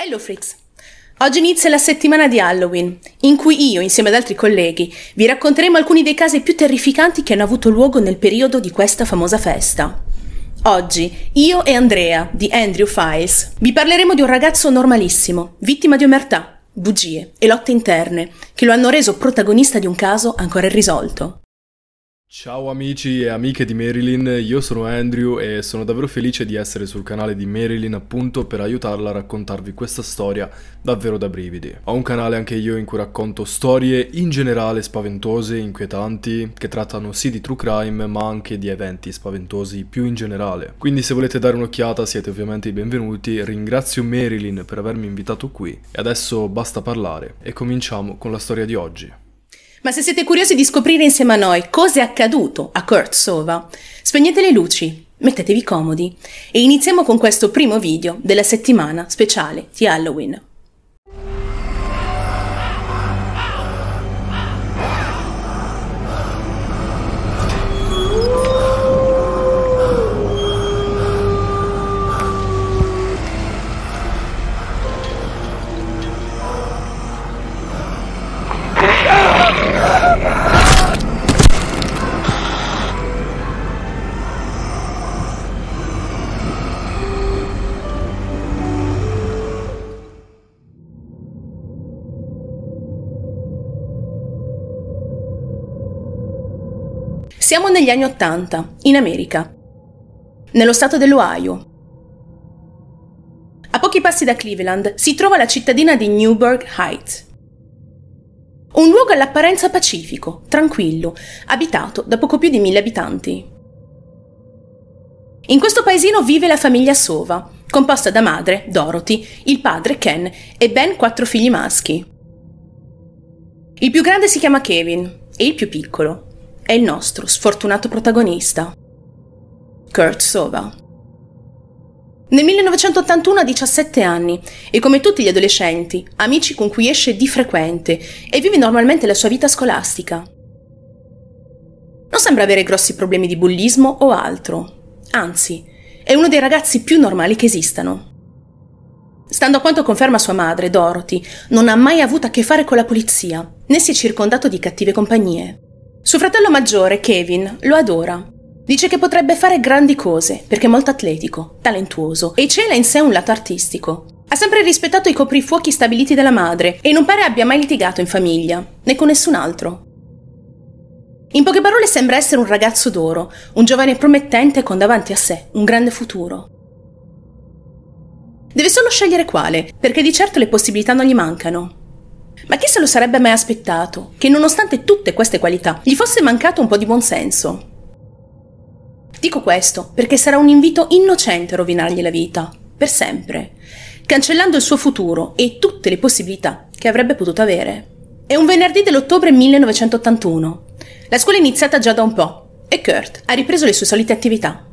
Hello Freaks! Oggi inizia la settimana di Halloween, in cui io, insieme ad altri colleghi, vi racconteremo alcuni dei casi più terrificanti che hanno avuto luogo nel periodo di questa famosa festa. Oggi io e Andrea, di Andrew Files, vi parleremo di un ragazzo normalissimo, vittima di omertà, bugie e lotte interne, che lo hanno reso protagonista di un caso ancora irrisolto. Ciao amici e amiche di Marilyn, io sono Andrew e sono davvero felice di essere sul canale di Marilyn appunto per aiutarla a raccontarvi questa storia davvero da brividi. Ho un canale anche io in cui racconto storie in generale spaventose, inquietanti, che trattano sì di true crime ma anche di eventi spaventosi più in generale. Quindi se volete dare un'occhiata siete ovviamente i benvenuti, ringrazio Marilyn per avermi invitato qui e adesso basta parlare e cominciamo con la storia di oggi. Ma se siete curiosi di scoprire insieme a noi cosa è accaduto a Kurtsova, spegnete le luci, mettetevi comodi e iniziamo con questo primo video della settimana speciale di Halloween. Siamo negli anni Ottanta, in America, nello stato dell'Ohio. A pochi passi da Cleveland si trova la cittadina di Newburgh Heights. Un luogo all'apparenza pacifico, tranquillo, abitato da poco più di mille abitanti. In questo paesino vive la famiglia Sova, composta da madre, Dorothy, il padre, Ken, e ben quattro figli maschi. Il più grande si chiama Kevin e il più piccolo, è il nostro sfortunato protagonista, Kurt Sova. Nel 1981 ha 17 anni e come tutti gli adolescenti, amici con cui esce di frequente e vive normalmente la sua vita scolastica. Non sembra avere grossi problemi di bullismo o altro, anzi, è uno dei ragazzi più normali che esistano. Stando a quanto conferma sua madre, Dorothy non ha mai avuto a che fare con la polizia, né si è circondato di cattive compagnie. Suo fratello maggiore, Kevin, lo adora. Dice che potrebbe fare grandi cose perché è molto atletico, talentuoso e cela in sé un lato artistico. Ha sempre rispettato i coprifuochi stabiliti dalla madre e non pare abbia mai litigato in famiglia, né con nessun altro. In poche parole sembra essere un ragazzo d'oro, un giovane promettente con davanti a sé un grande futuro. Deve solo scegliere quale, perché di certo le possibilità non gli mancano. Ma chi se lo sarebbe mai aspettato che nonostante tutte queste qualità gli fosse mancato un po' di buonsenso? Dico questo perché sarà un invito innocente a rovinargli la vita, per sempre, cancellando il suo futuro e tutte le possibilità che avrebbe potuto avere. È un venerdì dell'ottobre 1981. La scuola è iniziata già da un po' e Kurt ha ripreso le sue solite attività.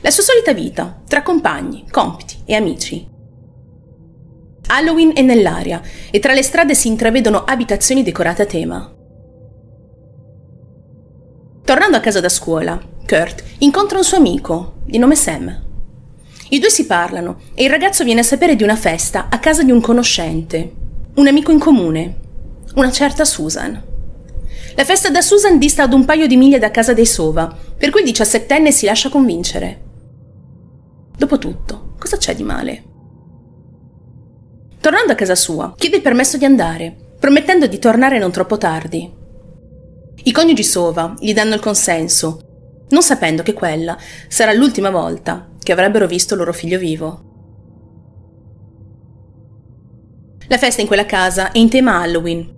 La sua solita vita, tra compagni, compiti e amici. Halloween è nell'aria e tra le strade si intravedono abitazioni decorate a tema. Tornando a casa da scuola, Kurt incontra un suo amico di nome Sam. I due si parlano e il ragazzo viene a sapere di una festa a casa di un conoscente, un amico in comune, una certa Susan. La festa da Susan dista ad un paio di miglia da casa dei Sova, per cui il diciassettenne si lascia convincere. Dopotutto, cosa c'è di male? Tornando a casa sua, chiede il permesso di andare, promettendo di tornare non troppo tardi. I coniugi Sova gli danno il consenso, non sapendo che quella sarà l'ultima volta che avrebbero visto loro figlio vivo. La festa in quella casa è in tema Halloween.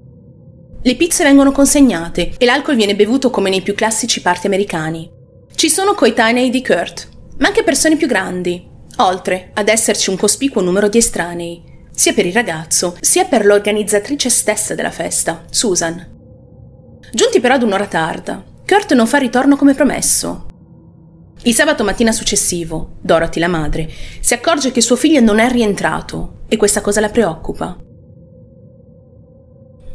Le pizze vengono consegnate e l'alcol viene bevuto come nei più classici parti americani. Ci sono coetanei di Kurt, ma anche persone più grandi, oltre ad esserci un cospicuo numero di estranei, sia per il ragazzo, sia per l'organizzatrice stessa della festa, Susan. Giunti però ad un'ora tarda, Kurt non fa ritorno come promesso. Il sabato mattina successivo, Dorothy, la madre, si accorge che suo figlio non è rientrato e questa cosa la preoccupa.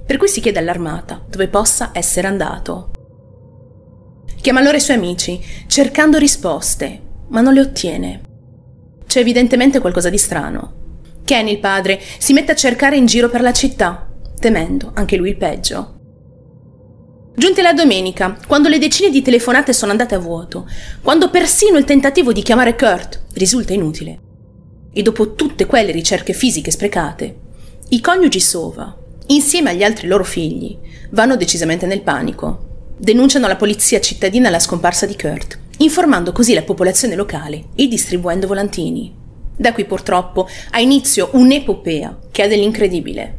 Per cui si chiede all'armata dove possa essere andato. Chiama allora i suoi amici, cercando risposte, ma non le ottiene. C'è evidentemente qualcosa di strano. Ken, il padre, si mette a cercare in giro per la città, temendo anche lui il peggio. Giunte la domenica, quando le decine di telefonate sono andate a vuoto, quando persino il tentativo di chiamare Kurt risulta inutile. E dopo tutte quelle ricerche fisiche sprecate, i coniugi Sova, insieme agli altri loro figli, vanno decisamente nel panico. Denunciano alla polizia cittadina la scomparsa di Kurt, informando così la popolazione locale e distribuendo volantini. Da qui purtroppo ha inizio un'epopea che ha dell'incredibile,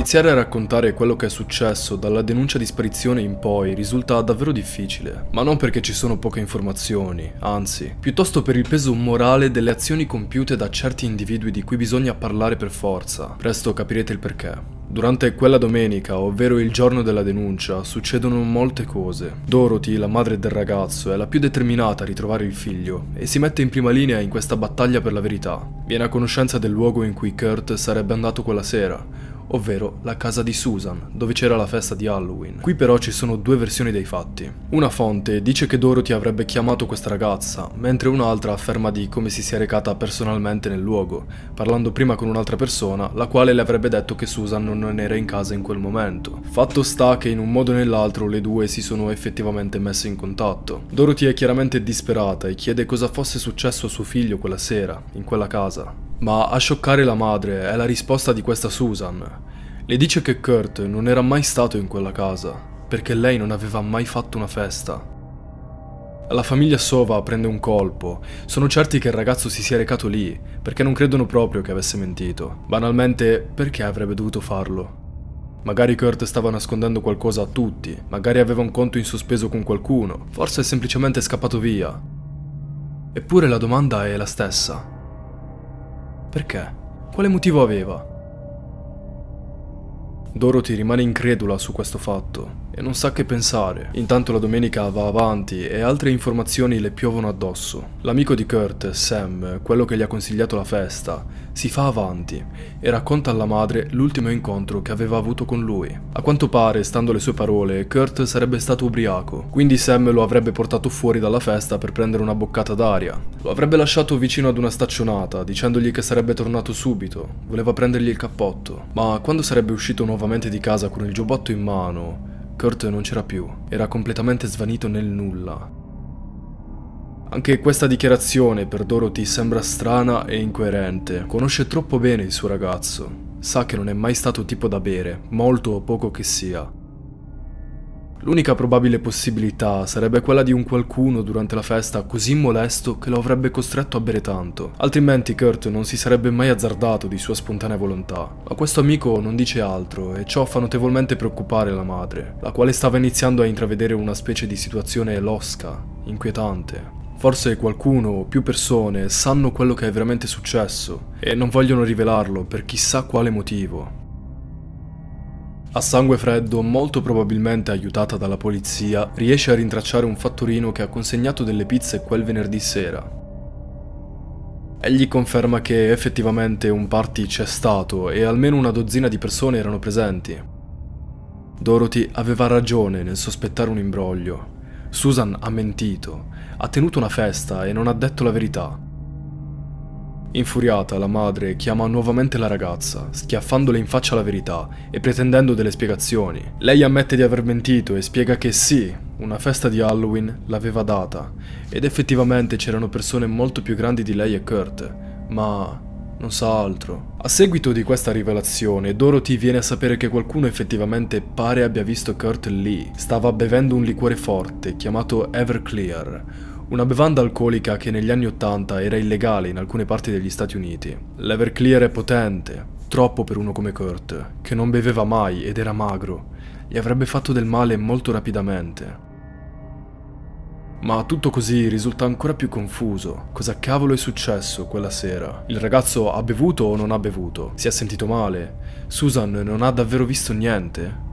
Iniziare a raccontare quello che è successo dalla denuncia di sparizione in poi risulta davvero difficile, ma non perché ci sono poche informazioni, anzi, piuttosto per il peso morale delle azioni compiute da certi individui di cui bisogna parlare per forza. Presto capirete il perché. Durante quella domenica, ovvero il giorno della denuncia, succedono molte cose. Dorothy, la madre del ragazzo, è la più determinata a ritrovare il figlio e si mette in prima linea in questa battaglia per la verità. Viene a conoscenza del luogo in cui Kurt sarebbe andato quella sera, ovvero la casa di Susan, dove c'era la festa di Halloween. Qui però ci sono due versioni dei fatti. Una fonte dice che Dorothy avrebbe chiamato questa ragazza, mentre un'altra afferma di come si sia recata personalmente nel luogo, parlando prima con un'altra persona, la quale le avrebbe detto che Susan non era in casa in quel momento. Fatto sta che in un modo o nell'altro le due si sono effettivamente messe in contatto. Dorothy è chiaramente disperata e chiede cosa fosse successo a suo figlio quella sera, in quella casa. Ma a scioccare la madre è la risposta di questa Susan. Le dice che Kurt non era mai stato in quella casa, perché lei non aveva mai fatto una festa. La famiglia Sova prende un colpo, sono certi che il ragazzo si sia recato lì, perché non credono proprio che avesse mentito. Banalmente, perché avrebbe dovuto farlo? Magari Kurt stava nascondendo qualcosa a tutti, magari aveva un conto in sospeso con qualcuno, forse è semplicemente scappato via. Eppure la domanda è la stessa. Perché? Quale motivo aveva? Dorothy rimane incredula su questo fatto e non sa che pensare. Intanto la domenica va avanti e altre informazioni le piovono addosso. L'amico di Kurt, Sam, quello che gli ha consigliato la festa, si fa avanti e racconta alla madre l'ultimo incontro che aveva avuto con lui. A quanto pare, stando alle sue parole, Kurt sarebbe stato ubriaco, quindi Sam lo avrebbe portato fuori dalla festa per prendere una boccata d'aria. Lo avrebbe lasciato vicino ad una staccionata, dicendogli che sarebbe tornato subito, voleva prendergli il cappotto. Ma quando sarebbe uscito nuovamente di casa con il giubbotto in mano, Kurt non c'era più, era completamente svanito nel nulla. Anche questa dichiarazione per Dorothy sembra strana e incoerente. Conosce troppo bene il suo ragazzo. Sa che non è mai stato tipo da bere, molto o poco che sia. L'unica probabile possibilità sarebbe quella di un qualcuno durante la festa così molesto che lo avrebbe costretto a bere tanto, altrimenti Kurt non si sarebbe mai azzardato di sua spontanea volontà. Ma questo amico non dice altro e ciò fa notevolmente preoccupare la madre, la quale stava iniziando a intravedere una specie di situazione losca, inquietante. Forse qualcuno o più persone sanno quello che è veramente successo e non vogliono rivelarlo per chissà quale motivo. A sangue freddo, molto probabilmente aiutata dalla polizia, riesce a rintracciare un fattorino che ha consegnato delle pizze quel venerdì sera. Egli conferma che effettivamente un party c'è stato e almeno una dozzina di persone erano presenti. Dorothy aveva ragione nel sospettare un imbroglio. Susan ha mentito, ha tenuto una festa e non ha detto la verità. Infuriata, la madre chiama nuovamente la ragazza, schiaffandole in faccia la verità e pretendendo delle spiegazioni. Lei ammette di aver mentito e spiega che sì, una festa di Halloween l'aveva data ed effettivamente c'erano persone molto più grandi di lei e Kurt, ma non sa altro. A seguito di questa rivelazione, Dorothy viene a sapere che qualcuno effettivamente pare abbia visto Kurt lì. Stava bevendo un liquore forte chiamato Everclear, una bevanda alcolica che negli anni 80 era illegale in alcune parti degli Stati Uniti. L'Everclear è potente, troppo per uno come Kurt, che non beveva mai ed era magro, gli avrebbe fatto del male molto rapidamente. Ma tutto così risulta ancora più confuso. Cosa cavolo è successo quella sera? Il ragazzo ha bevuto o non ha bevuto? Si è sentito male? Susan non ha davvero visto niente?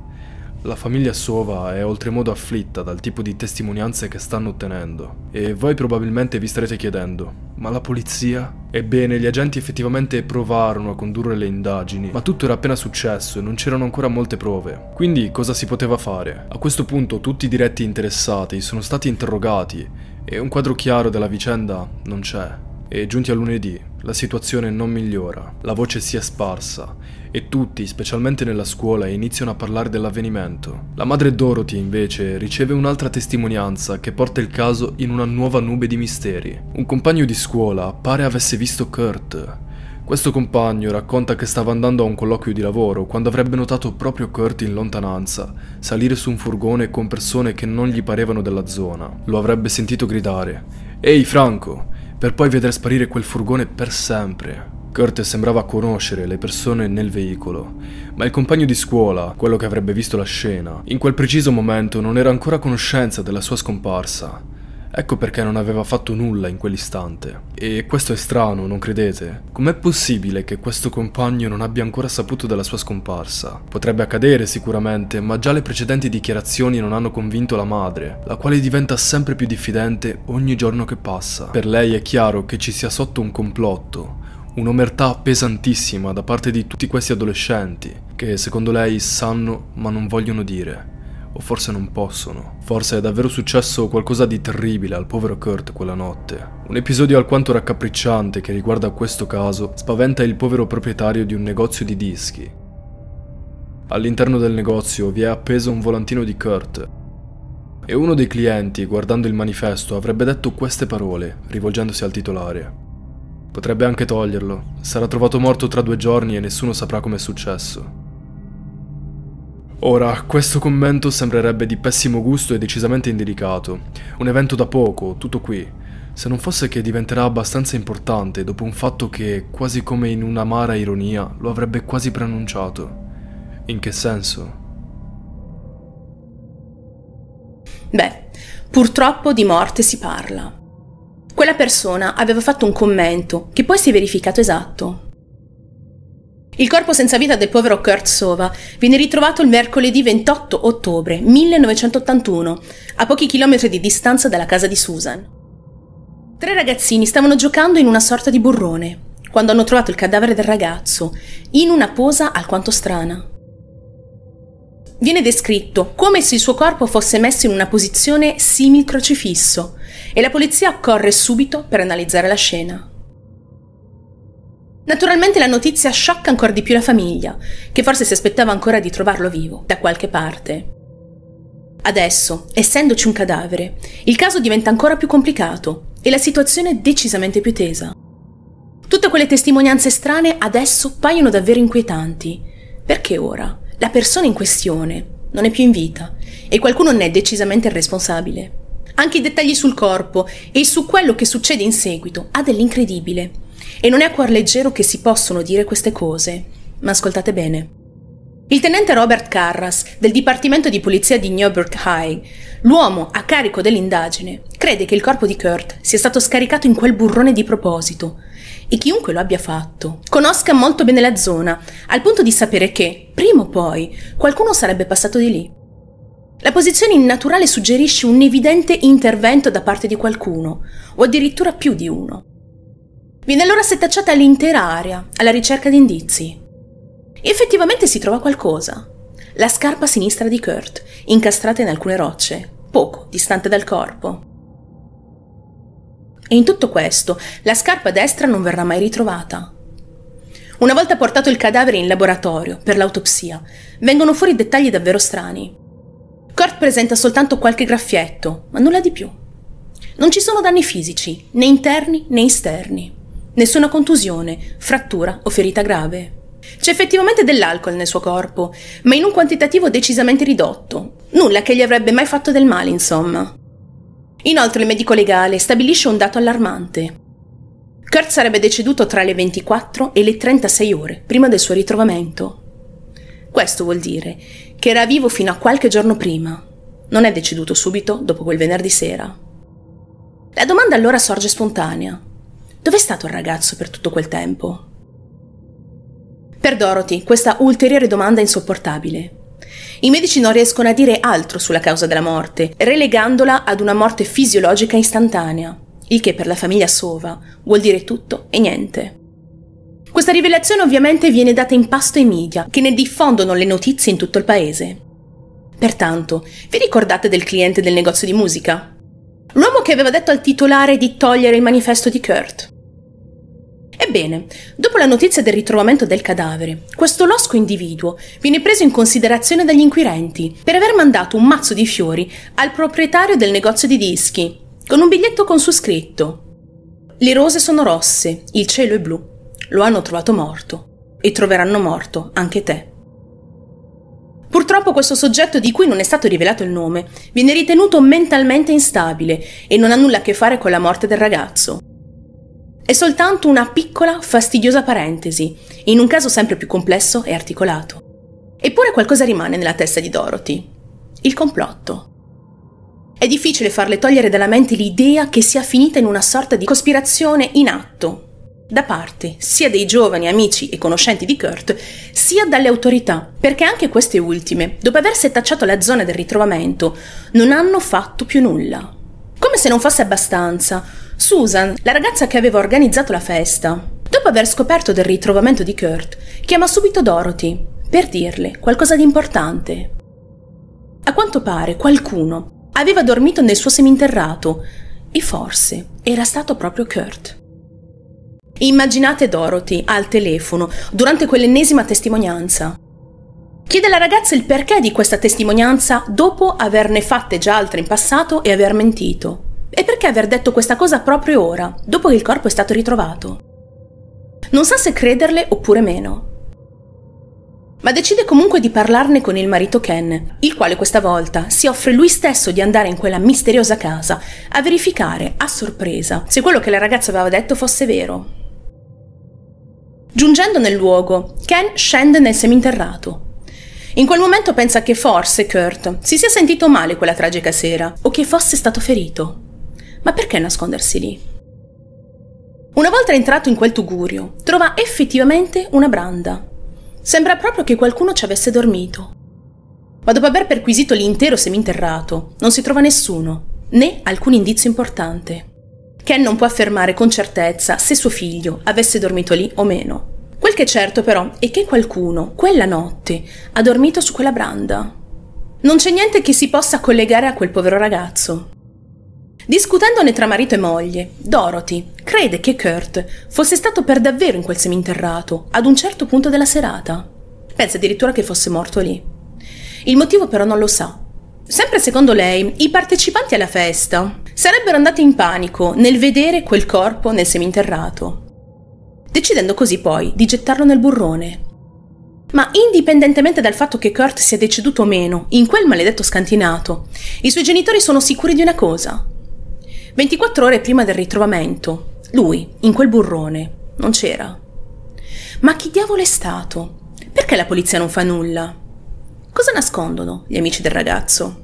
La famiglia Sova è oltremodo afflitta dal tipo di testimonianze che stanno ottenendo e voi probabilmente vi starete chiedendo, ma la polizia? Ebbene, gli agenti effettivamente provarono a condurre le indagini, ma tutto era appena successo e non c'erano ancora molte prove. Quindi cosa si poteva fare? A questo punto tutti i diretti interessati sono stati interrogati e un quadro chiaro della vicenda non c'è. E giunti a lunedì, la situazione non migliora, la voce si è sparsa e tutti, specialmente nella scuola, iniziano a parlare dell'avvenimento. La madre Dorothy, invece, riceve un'altra testimonianza che porta il caso in una nuova nube di misteri. Un compagno di scuola pare avesse visto Kurt. Questo compagno racconta che stava andando a un colloquio di lavoro quando avrebbe notato proprio Kurt in lontananza salire su un furgone con persone che non gli parevano della zona. Lo avrebbe sentito gridare: Ehi Franco! per poi vedere sparire quel furgone per sempre. Kurt sembrava conoscere le persone nel veicolo, ma il compagno di scuola, quello che avrebbe visto la scena, in quel preciso momento non era ancora a conoscenza della sua scomparsa. Ecco perché non aveva fatto nulla in quell'istante. E questo è strano, non credete? Com'è possibile che questo compagno non abbia ancora saputo della sua scomparsa? Potrebbe accadere sicuramente, ma già le precedenti dichiarazioni non hanno convinto la madre, la quale diventa sempre più diffidente ogni giorno che passa. Per lei è chiaro che ci sia sotto un complotto, un'omertà pesantissima da parte di tutti questi adolescenti, che secondo lei sanno ma non vogliono dire o forse non possono. Forse è davvero successo qualcosa di terribile al povero Kurt quella notte. Un episodio alquanto raccapricciante che riguarda questo caso spaventa il povero proprietario di un negozio di dischi. All'interno del negozio vi è appeso un volantino di Kurt e uno dei clienti, guardando il manifesto, avrebbe detto queste parole, rivolgendosi al titolare. Potrebbe anche toglierlo, sarà trovato morto tra due giorni e nessuno saprà com'è successo. Ora, questo commento sembrerebbe di pessimo gusto e decisamente indelicato. Un evento da poco, tutto qui. Se non fosse che diventerà abbastanza importante dopo un fatto che, quasi come in un'amara ironia, lo avrebbe quasi preannunciato. In che senso? Beh, purtroppo di morte si parla. Quella persona aveva fatto un commento, che poi si è verificato esatto, il corpo senza vita del povero Kurt Sova viene ritrovato il mercoledì 28 ottobre 1981, a pochi chilometri di distanza dalla casa di Susan. Tre ragazzini stavano giocando in una sorta di burrone, quando hanno trovato il cadavere del ragazzo, in una posa alquanto strana. Viene descritto come se il suo corpo fosse messo in una posizione simil crocifisso e la polizia accorre subito per analizzare la scena. Naturalmente la notizia sciocca ancora di più la famiglia, che forse si aspettava ancora di trovarlo vivo, da qualche parte. Adesso, essendoci un cadavere, il caso diventa ancora più complicato e la situazione decisamente più tesa. Tutte quelle testimonianze strane adesso paiono davvero inquietanti, perché ora la persona in questione non è più in vita e qualcuno ne è decisamente il responsabile. Anche i dettagli sul corpo e su quello che succede in seguito ha dell'incredibile e non è a cuor leggero che si possono dire queste cose, ma ascoltate bene. Il tenente Robert Carras, del Dipartimento di Polizia di Newburgh High, l'uomo a carico dell'indagine, crede che il corpo di Kurt sia stato scaricato in quel burrone di proposito e chiunque lo abbia fatto conosca molto bene la zona, al punto di sapere che, prima o poi, qualcuno sarebbe passato di lì. La posizione innaturale suggerisce un evidente intervento da parte di qualcuno, o addirittura più di uno. Viene allora setacciata l'intera area, alla ricerca di indizi. Effettivamente si trova qualcosa. La scarpa sinistra di Kurt, incastrata in alcune rocce, poco distante dal corpo. E in tutto questo, la scarpa destra non verrà mai ritrovata. Una volta portato il cadavere in laboratorio per l'autopsia, vengono fuori dettagli davvero strani. Kurt presenta soltanto qualche graffietto, ma nulla di più. Non ci sono danni fisici, né interni né esterni. Nessuna contusione, frattura o ferita grave. C'è effettivamente dell'alcol nel suo corpo, ma in un quantitativo decisamente ridotto. Nulla che gli avrebbe mai fatto del male, insomma. Inoltre il medico legale stabilisce un dato allarmante. Kurt sarebbe deceduto tra le 24 e le 36 ore prima del suo ritrovamento. Questo vuol dire che era vivo fino a qualche giorno prima. Non è deceduto subito dopo quel venerdì sera. La domanda allora sorge spontanea. Dov'è stato il ragazzo per tutto quel tempo? Per Dorothy, questa ulteriore domanda è insopportabile. I medici non riescono a dire altro sulla causa della morte, relegandola ad una morte fisiologica istantanea, il che per la famiglia Sova vuol dire tutto e niente. Questa rivelazione ovviamente viene data in pasto ai media, che ne diffondono le notizie in tutto il paese. Pertanto, vi ricordate del cliente del negozio di musica? l'uomo che aveva detto al titolare di togliere il manifesto di Kurt. Ebbene, dopo la notizia del ritrovamento del cadavere, questo losco individuo viene preso in considerazione dagli inquirenti per aver mandato un mazzo di fiori al proprietario del negozio di dischi, con un biglietto con su scritto Le rose sono rosse, il cielo è blu, lo hanno trovato morto e troveranno morto anche te. Purtroppo questo soggetto di cui non è stato rivelato il nome viene ritenuto mentalmente instabile e non ha nulla a che fare con la morte del ragazzo. È soltanto una piccola, fastidiosa parentesi, in un caso sempre più complesso e articolato. Eppure qualcosa rimane nella testa di Dorothy. Il complotto. È difficile farle togliere dalla mente l'idea che sia finita in una sorta di cospirazione in atto, da parte sia dei giovani amici e conoscenti di Kurt, sia dalle autorità, perché anche queste ultime, dopo aver setacciato la zona del ritrovamento, non hanno fatto più nulla. Come se non fosse abbastanza, Susan, la ragazza che aveva organizzato la festa, dopo aver scoperto del ritrovamento di Kurt, chiama subito Dorothy per dirle qualcosa di importante. A quanto pare qualcuno aveva dormito nel suo seminterrato e forse era stato proprio Kurt. Immaginate Dorothy al telefono durante quell'ennesima testimonianza. Chiede alla ragazza il perché di questa testimonianza dopo averne fatte già altre in passato e aver mentito. E perché aver detto questa cosa proprio ora, dopo che il corpo è stato ritrovato. Non sa se crederle oppure meno. Ma decide comunque di parlarne con il marito Ken, il quale questa volta si offre lui stesso di andare in quella misteriosa casa a verificare a sorpresa se quello che la ragazza aveva detto fosse vero. Giungendo nel luogo, Ken scende nel seminterrato. In quel momento pensa che forse Kurt si sia sentito male quella tragica sera o che fosse stato ferito. Ma perché nascondersi lì? Una volta entrato in quel tugurio, trova effettivamente una branda. Sembra proprio che qualcuno ci avesse dormito. Ma dopo aver perquisito l'intero seminterrato, non si trova nessuno, né alcun indizio importante. Ken non può affermare con certezza se suo figlio avesse dormito lì o meno. Quel che è certo però è che qualcuno, quella notte, ha dormito su quella branda. Non c'è niente che si possa collegare a quel povero ragazzo. Discutendone tra marito e moglie, Dorothy crede che Kurt fosse stato per davvero in quel seminterrato ad un certo punto della serata. Pensa addirittura che fosse morto lì. Il motivo però non lo sa Sempre secondo lei, i partecipanti alla festa sarebbero andati in panico nel vedere quel corpo nel seminterrato, decidendo così poi di gettarlo nel burrone. Ma indipendentemente dal fatto che Kurt sia deceduto o meno in quel maledetto scantinato, i suoi genitori sono sicuri di una cosa. 24 ore prima del ritrovamento, lui, in quel burrone, non c'era. Ma chi diavolo è stato? Perché la polizia non fa nulla? Cosa nascondono gli amici del ragazzo?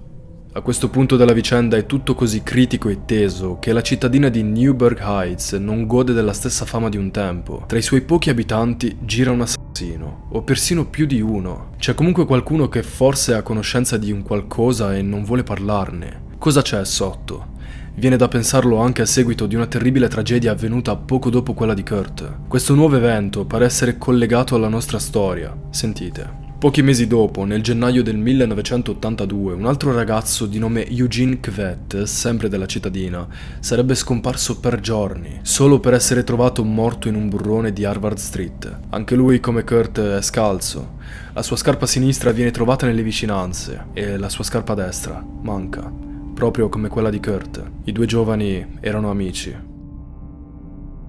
A questo punto della vicenda è tutto così critico e teso che la cittadina di Newburgh Heights non gode della stessa fama di un tempo. Tra i suoi pochi abitanti gira un assassino, o persino più di uno. C'è comunque qualcuno che forse ha conoscenza di un qualcosa e non vuole parlarne. Cosa c'è sotto? Viene da pensarlo anche a seguito di una terribile tragedia avvenuta poco dopo quella di Kurt. Questo nuovo evento pare essere collegato alla nostra storia. Sentite. Pochi mesi dopo, nel gennaio del 1982, un altro ragazzo di nome Eugene Kvet, sempre della cittadina, sarebbe scomparso per giorni, solo per essere trovato morto in un burrone di Harvard Street. Anche lui, come Kurt, è scalzo. La sua scarpa sinistra viene trovata nelle vicinanze e la sua scarpa destra manca, proprio come quella di Kurt. I due giovani erano amici.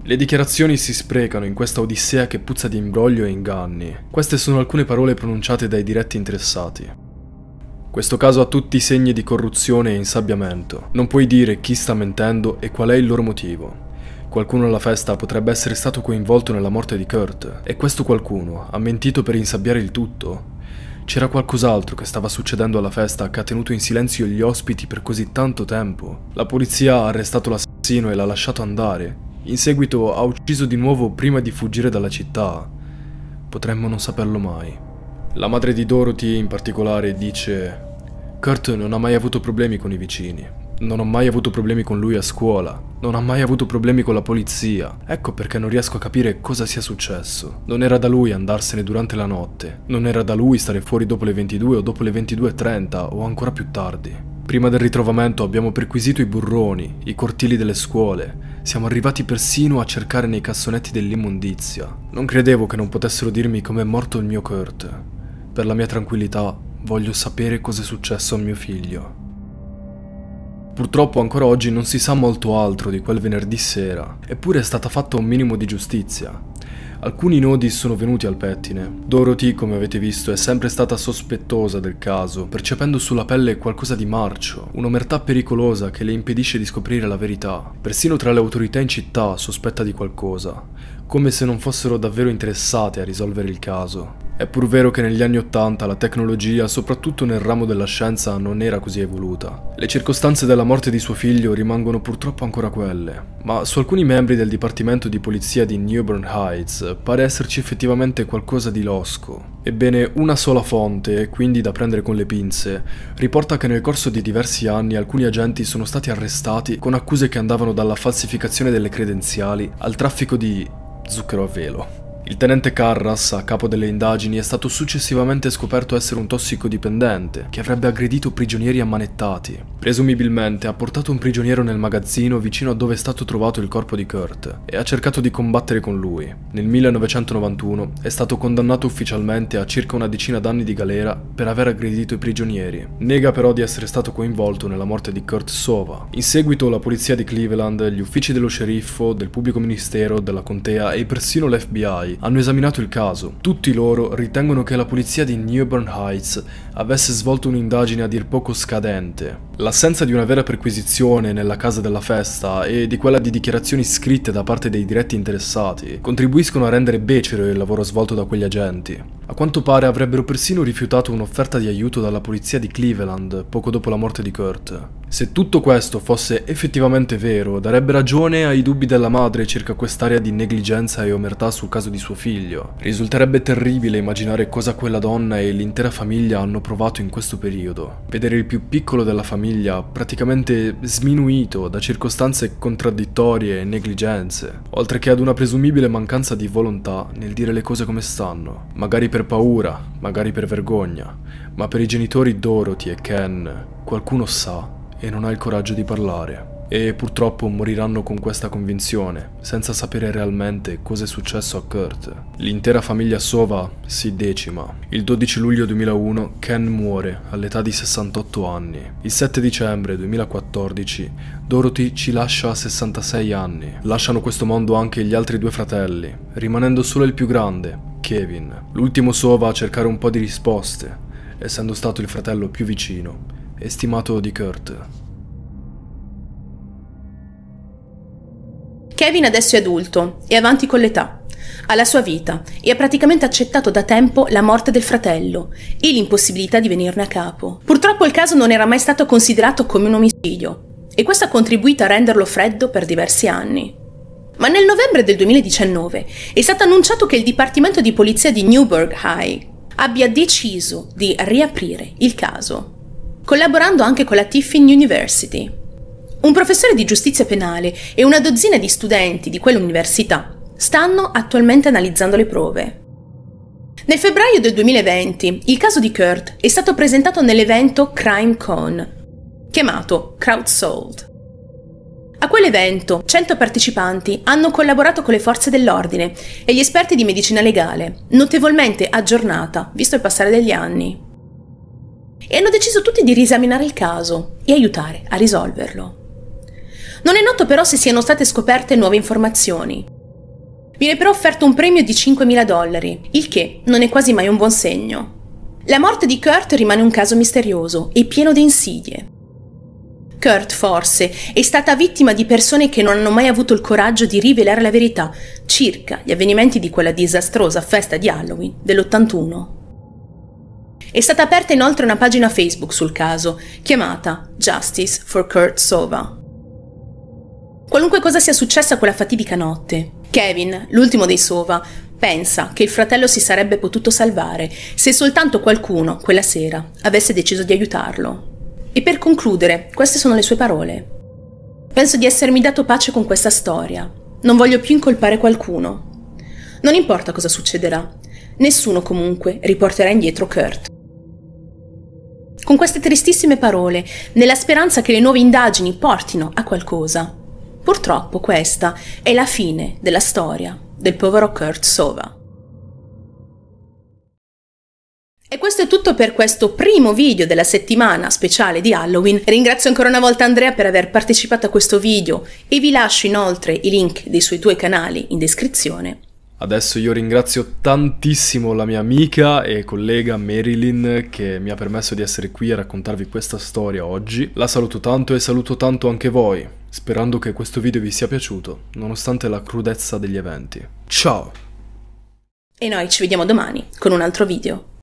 Le dichiarazioni si sprecano in questa odissea che puzza di imbroglio e inganni. Queste sono alcune parole pronunciate dai diretti interessati. Questo caso ha tutti i segni di corruzione e insabbiamento. Non puoi dire chi sta mentendo e qual è il loro motivo. Qualcuno alla festa potrebbe essere stato coinvolto nella morte di Kurt, e questo qualcuno ha mentito per insabbiare il tutto. C'era qualcos'altro che stava succedendo alla festa che ha tenuto in silenzio gli ospiti per così tanto tempo. La polizia ha arrestato l'assassino e l'ha lasciato andare, in seguito ha ucciso di nuovo prima di fuggire dalla città. Potremmo non saperlo mai. La madre di Dorothy in particolare dice Kurt non ha mai avuto problemi con i vicini. Non ho mai avuto problemi con lui a scuola. Non ha mai avuto problemi con la polizia. Ecco perché non riesco a capire cosa sia successo. Non era da lui andarsene durante la notte. Non era da lui stare fuori dopo le 22 o dopo le 22.30 o ancora più tardi. Prima del ritrovamento abbiamo perquisito i burroni, i cortili delle scuole, siamo arrivati persino a cercare nei cassonetti dell'immondizia. Non credevo che non potessero dirmi com'è morto il mio Kurt. Per la mia tranquillità, voglio sapere cosa è successo a mio figlio. Purtroppo ancora oggi non si sa molto altro di quel venerdì sera, eppure è stata fatta un minimo di giustizia. Alcuni nodi sono venuti al pettine. Dorothy, come avete visto, è sempre stata sospettosa del caso, percependo sulla pelle qualcosa di marcio, un'omertà pericolosa che le impedisce di scoprire la verità. Persino tra le autorità in città sospetta di qualcosa, come se non fossero davvero interessate a risolvere il caso. È pur vero che negli anni Ottanta la tecnologia, soprattutto nel ramo della scienza, non era così evoluta. Le circostanze della morte di suo figlio rimangono purtroppo ancora quelle, ma su alcuni membri del Dipartimento di Polizia di Newburn Heights pare esserci effettivamente qualcosa di losco. Ebbene, una sola fonte, quindi da prendere con le pinze, riporta che nel corso di diversi anni alcuni agenti sono stati arrestati con accuse che andavano dalla falsificazione delle credenziali al traffico di zucchero a velo. Il tenente Carras, a capo delle indagini, è stato successivamente scoperto essere un tossicodipendente che avrebbe aggredito prigionieri ammanettati. Presumibilmente ha portato un prigioniero nel magazzino vicino a dove è stato trovato il corpo di Kurt e ha cercato di combattere con lui. Nel 1991 è stato condannato ufficialmente a circa una decina d'anni di galera per aver aggredito i prigionieri. Nega però di essere stato coinvolto nella morte di Kurt Sova. In seguito la polizia di Cleveland, gli uffici dello sceriffo, del pubblico ministero, della contea e persino l'FBI hanno esaminato il caso. Tutti loro ritengono che la polizia di Newburn Heights avesse svolto un'indagine a dir poco scadente. L'assenza di una vera perquisizione nella casa della festa e di quella di dichiarazioni scritte da parte dei diretti interessati contribuiscono a rendere becero il lavoro svolto da quegli agenti. A quanto pare avrebbero persino rifiutato un'offerta di aiuto dalla polizia di Cleveland poco dopo la morte di Kurt. Se tutto questo fosse effettivamente vero, darebbe ragione ai dubbi della madre circa quest'area di negligenza e omertà sul caso di suo figlio. Risulterebbe terribile immaginare cosa quella donna e l'intera famiglia hanno provato in questo periodo. Vedere il più piccolo della famiglia praticamente sminuito da circostanze contraddittorie e negligenze, oltre che ad una presumibile mancanza di volontà nel dire le cose come stanno, magari per paura, magari per vergogna, ma per i genitori Dorothy e Ken qualcuno sa e non ha il coraggio di parlare. E purtroppo moriranno con questa convinzione, senza sapere realmente cosa è successo a Kurt. L'intera famiglia Sova si decima. Il 12 luglio 2001 Ken muore all'età di 68 anni. Il 7 dicembre 2014 Dorothy ci lascia a 66 anni. Lasciano questo mondo anche gli altri due fratelli, rimanendo solo il più grande, Kevin. L'ultimo Sova a cercare un po' di risposte, essendo stato il fratello più vicino estimato di Kurt. Kevin adesso è adulto e avanti con l'età. Ha la sua vita e ha praticamente accettato da tempo la morte del fratello e l'impossibilità di venirne a capo. Purtroppo il caso non era mai stato considerato come un omicidio e questo ha contribuito a renderlo freddo per diversi anni. Ma nel novembre del 2019 è stato annunciato che il Dipartimento di Polizia di Newburgh High abbia deciso di riaprire il caso collaborando anche con la Tiffin University. Un professore di giustizia penale e una dozzina di studenti di quell'università stanno attualmente analizzando le prove. Nel febbraio del 2020 il caso di Kurt è stato presentato nell'evento CrimeCon, chiamato CrowdSold. A quell'evento 100 partecipanti hanno collaborato con le forze dell'ordine e gli esperti di medicina legale, notevolmente aggiornata visto il passare degli anni. E hanno deciso tutti di riesaminare il caso e aiutare a risolverlo. Non è noto però se siano state scoperte nuove informazioni. Viene però offerto un premio di 5.000 dollari, il che non è quasi mai un buon segno. La morte di Kurt rimane un caso misterioso e pieno di insidie. Kurt forse è stata vittima di persone che non hanno mai avuto il coraggio di rivelare la verità circa gli avvenimenti di quella disastrosa festa di Halloween dell'81. È stata aperta inoltre una pagina Facebook sul caso, chiamata Justice for Kurt Sova. Qualunque cosa sia successa quella fatidica notte, Kevin, l'ultimo dei Sova, pensa che il fratello si sarebbe potuto salvare se soltanto qualcuno, quella sera, avesse deciso di aiutarlo. E per concludere, queste sono le sue parole. Penso di essermi dato pace con questa storia. Non voglio più incolpare qualcuno. Non importa cosa succederà. Nessuno comunque riporterà indietro Kurt con queste tristissime parole, nella speranza che le nuove indagini portino a qualcosa. Purtroppo questa è la fine della storia del povero Kurt Sova. E questo è tutto per questo primo video della settimana speciale di Halloween. Ringrazio ancora una volta Andrea per aver partecipato a questo video e vi lascio inoltre i link dei suoi due canali in descrizione. Adesso io ringrazio tantissimo la mia amica e collega Marilyn che mi ha permesso di essere qui a raccontarvi questa storia oggi. La saluto tanto e saluto tanto anche voi, sperando che questo video vi sia piaciuto, nonostante la crudezza degli eventi. Ciao! E noi ci vediamo domani con un altro video.